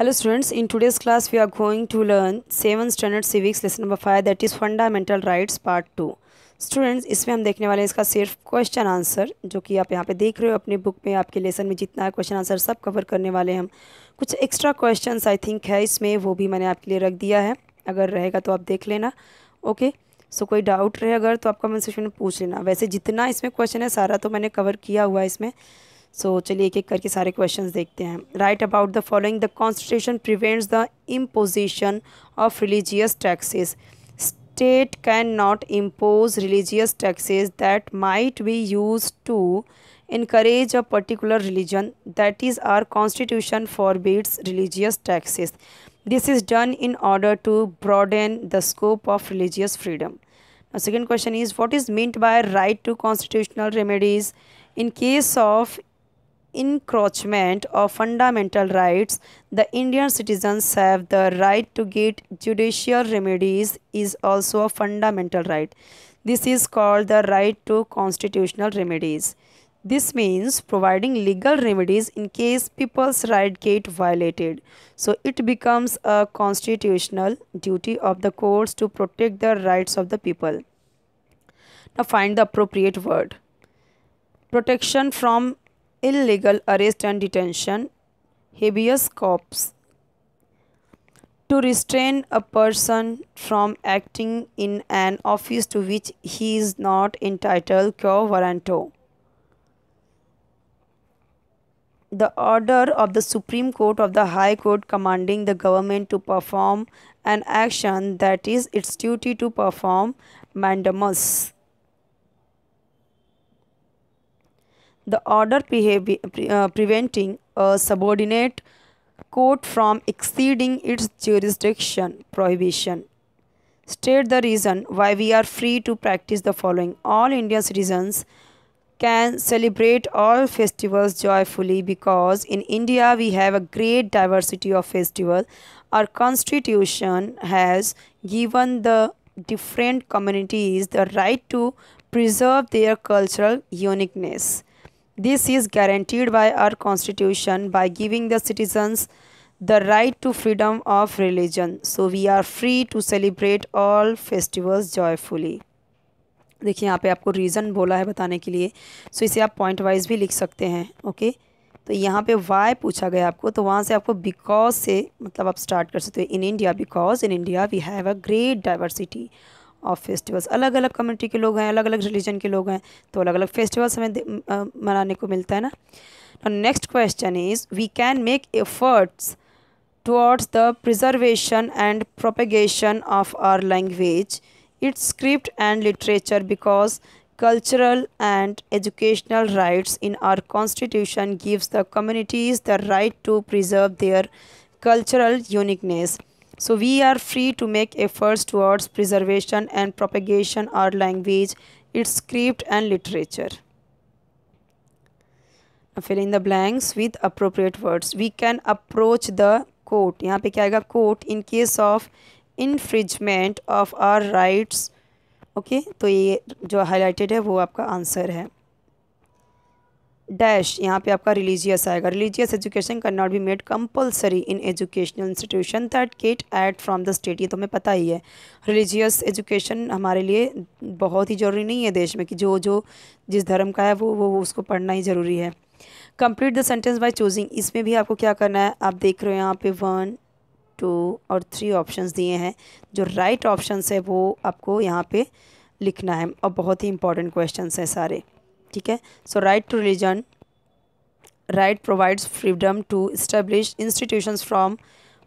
hello students in today's class we are going to learn seven standard civics lesson number 5 that is fundamental rights part 2 students इसमें हम देखने वाले हैं इसका सिर्फ क्वेश्चन आंसर जो कि आप यहाँ पे देख रहे हो अपने बुक में आपके लेसन में जितना है क्वेश्चन आंसर सब कवर करने वाले हम कुछ एक्स्ट्रा क्वेश्चंस आई थिंक है इसमें वो भी मैंने आपके लिए रख दिया है अगर रहेगा तो आप देख लेना ओके okay? सो so, कोई डाउट रहे अगर तो आप कमेंट सेक्शन में पूछ लेना वैसे जितना इसमें क्वेश्चन है सारा तो मैंने कवर किया हुआ है इसमें सो चलिए एक एक करके सारे क्वेश्चन देखते हैं right about the following the constitution prevents the imposition of religious taxes state can not impose religious taxes that might be use to increase a particular religion that is our constitution forbids religious taxes this is done in order to broaden the scope of religious freedom second question is what is meant by right to constitutional remedies in case of encroachment of fundamental rights, the Indian citizens have the right to get judicial remedies is also a fundamental right. This is called the right to constitutional remedies. This means providing legal remedies in case people's right get violated. So it becomes a constitutional duty of the courts to protect the rights of the people. Now find the appropriate word. Protection from illegal arrest and detention, habeas corpus, to restrain a person from acting in an office to which he is not entitled quo warranto. The order of the Supreme Court of the High Court commanding the government to perform an action that is its duty to perform mandamus. the order uh, preventing a subordinate court from exceeding its jurisdiction prohibition. State the reason why we are free to practice the following. All Indian citizens can celebrate all festivals joyfully because in India we have a great diversity of festivals. Our constitution has given the different communities the right to preserve their cultural uniqueness. This is guaranteed by our constitution by giving the citizens the right to freedom of religion. So we are free to celebrate all festivals joyfully. देखिए यहाँ पे आपको reason बोला है बताने के लिए सो so इसे आप पॉइंट वाइज भी लिख सकते हैं ओके तो यहाँ पे वाई पूछा गया आपको तो वहाँ से आपको बिकॉज से मतलब आप स्टार्ट कर सकते हो in India because in India we have a great diversity of festivals अलग अलग कम्युनिटी के लोग हैं अलग अलग रिलीजन के लोग हैं तो अलग अलग फेस्टिवल्स हमें मनाने को मिलता है ना next question is we can make efforts towards the preservation and propagation of our language its script and literature because cultural and educational rights in our constitution gives the communities the right to preserve their cultural uniqueness so we are free to make efforts towards preservation and propagation our language its script and literature now fill in the blanks with appropriate words we can approach the court yahan pe kya aayega court in case of infringement of our rights okay, to ye jo highlighted hai wo aapka answer hai dash यहाँ पे आपका religious आएगा religious education can not be made compulsory in educational institution that get aid from the state ये तो हमें पता ही है religious education हमारे लिए बहुत ही ज़रूरी नहीं है देश में कि जो जो जिस धर्म का है वो वो उसको पढ़ना ही ज़रूरी है complete the sentence by choosing इसमें भी आपको क्या करना है आप देख रहे हो यहाँ पे वन टू और थ्री ऑप्शन दिए हैं जो राइट right है वो आपको यहाँ पे लिखना है और बहुत ही इंपॉर्टेंट क्वेश्चन हैं सारे ठीक है so right to religion right provides freedom to establish institution from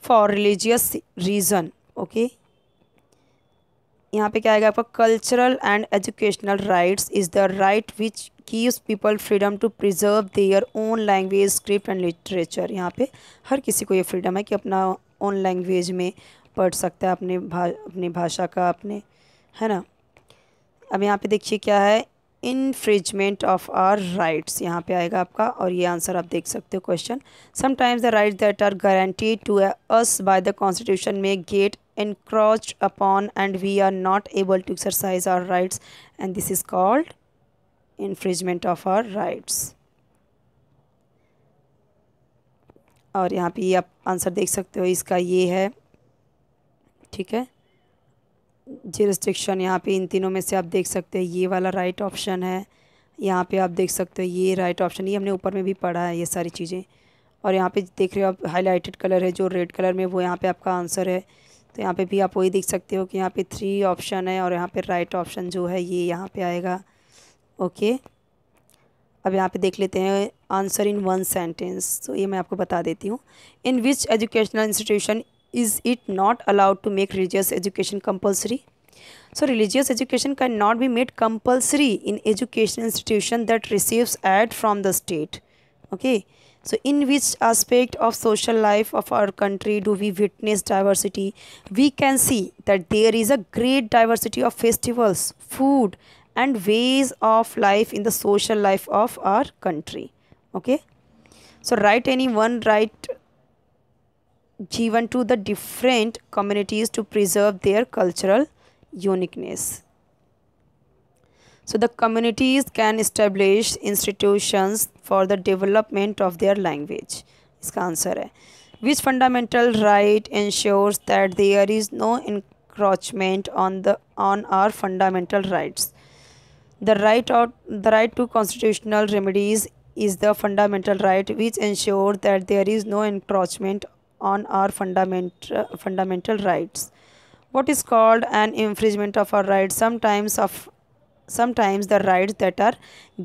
for religious reason okay यहाँ पे क्या आएगा आपका cultural and educational rights is the right which gives people freedom to preserve their own language script and literature यहाँ पे हर किसी को ये फ्रीडम है कि अपना ओन लैंग्वेज में पढ़ सकता है अपने भा अपनी भाषा का अपने है ना अब यहाँ पे देखिए क्या है इन्फ्रिजमेंट ऑफ आर राइट्स यहाँ पे आएगा आपका और ये आंसर आप देख सकते हो question sometimes the rights that are guaranteed to us by the constitution may get encroached upon and we are not able to exercise our rights and this is called infringement of our rights और यहाँ पे आप answer देख सकते हो इसका ये है ठीक है जी रिस्ट्रिक्शन यहाँ पे इन तीनों में से आप देख सकते हैं ये वाला राइट ऑप्शन है यहाँ पे आप देख सकते हो ये राइट ऑप्शन ये हमने ऊपर में भी पढ़ा है ये सारी चीज़ें और यहाँ पे देख रहे हो आप हाईलाइटेड कलर है जो रेड कलर में वो यहाँ पे आपका आंसर है तो यहाँ पे भी आप वही देख सकते हो कि यहाँ पे थ्री ऑप्शन है और यहाँ पे राइट ऑप्शन जो है ये यहाँ पर आएगा ओके अब यहाँ पर देख लेते हैं आंसर इन वन सेंटेंस तो ये मैं आपको बता देती हूँ in which educational institution is it not allowed to make religious education compulsory? So religious education cannot be made compulsory in education institution that receives aid from the state. Okay. So in which aspect of social life of our country do we witness diversity? We can see that there is a great diversity of festivals, food and ways of life in the social life of our country. Okay. So write any one Write given to the different communities to preserve their cultural uniqueness. So the communities can establish institutions for the development of their language. This answer is which fundamental right ensures that there is no encroachment on the on our fundamental rights the right of the right to constitutional remedies is the fundamental right which ensures that there is no encroachment on our fundament, fundamental rights. What is called an infringement of our rights sometimes of sometimes the rights that are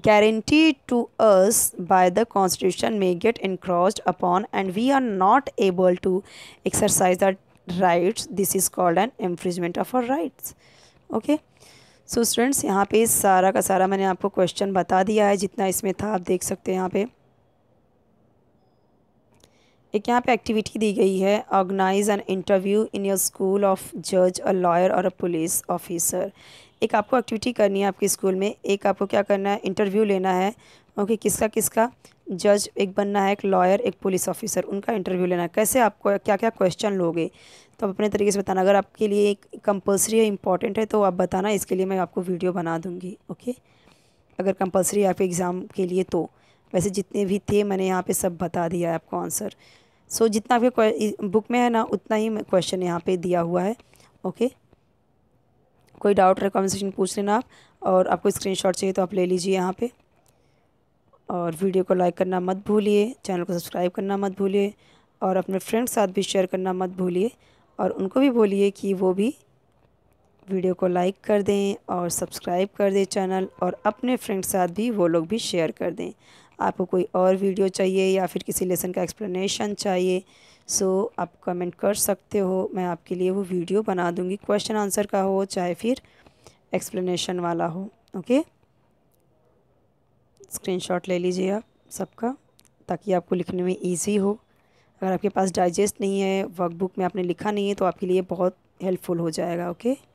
guaranteed to us by the constitution may get encroached upon and we are not able to exercise that rights this is called an infringement of our rights okay so students, यहाँ पे सारा का सारा मैंने आपको question बता दिया है जितना इसमें था आप देख सकते हैं यहाँ पे एक यहाँ पे एक्टिविटी दी गई है organize an interview in your school of जज अ लॉयर और अ पुलिस ऑफिसर एक आपको एक्टिविटी करनी है आपके स्कूल में एक आपको क्या करना है इंटरव्यू लेना है ओके किसका किसका जज एक बनना है एक लॉयर एक पुलिस ऑफिसर उनका इंटरव्यू लेना है कैसे आपको क्या क्या क्वेश्चन लोगे तो आप अपने तरीके से बताना अगर आपके लिए एक कंपलसरी है इंपॉर्टेंट है तो आप बताना इसके लिए मैं आपको वीडियो बना दूँगी ओके अगर कंपलसरी है आपके एग्ज़ाम के लिए तो वैसे जितने भी थे मैंने यहाँ पे सब बता दिया है आपको आंसर सो so, जितना आपके बुक में है ना उतना ही क्वेश्चन यहाँ पे दिया हुआ है ओके okay? कोई डाउट रहे कमेंट पूछ लेना आप और आपको स्क्रीन चाहिए तो आप ले लीजिए यहाँ पर और वीडियो को लाइक करना मत भूलिए चैनल को सब्सक्राइब करना मत भूलिए और अपने फ्रेंड्स साथ भी शेयर करना मत भूलिए और उनको भी बोलिए कि वो भी वीडियो को लाइक कर दें और सब्सक्राइब कर दें चैनल और अपने फ्रेंड्स साथ भी वो लोग भी शेयर कर दें आपको कोई और वीडियो चाहिए या फिर किसी लेसन का एक्सप्लेनेशन चाहिए सो so, आप कमेंट कर सकते हो मैं आपके लिए वो वीडियो बना दूँगी क्वेश्चन आंसर का हो चाहे फिर एक्सप्लेनेशन वाला हो ओके स्क्रीनशॉट ले लीजिए आप सबका ताकि आपको लिखने में ईजी हो अगर आपके पास डाइजेस्ट नहीं है वर्कबुक में आपने लिखा नहीं है तो आपके लिए बहुत हेल्पफुल हो जाएगा ओके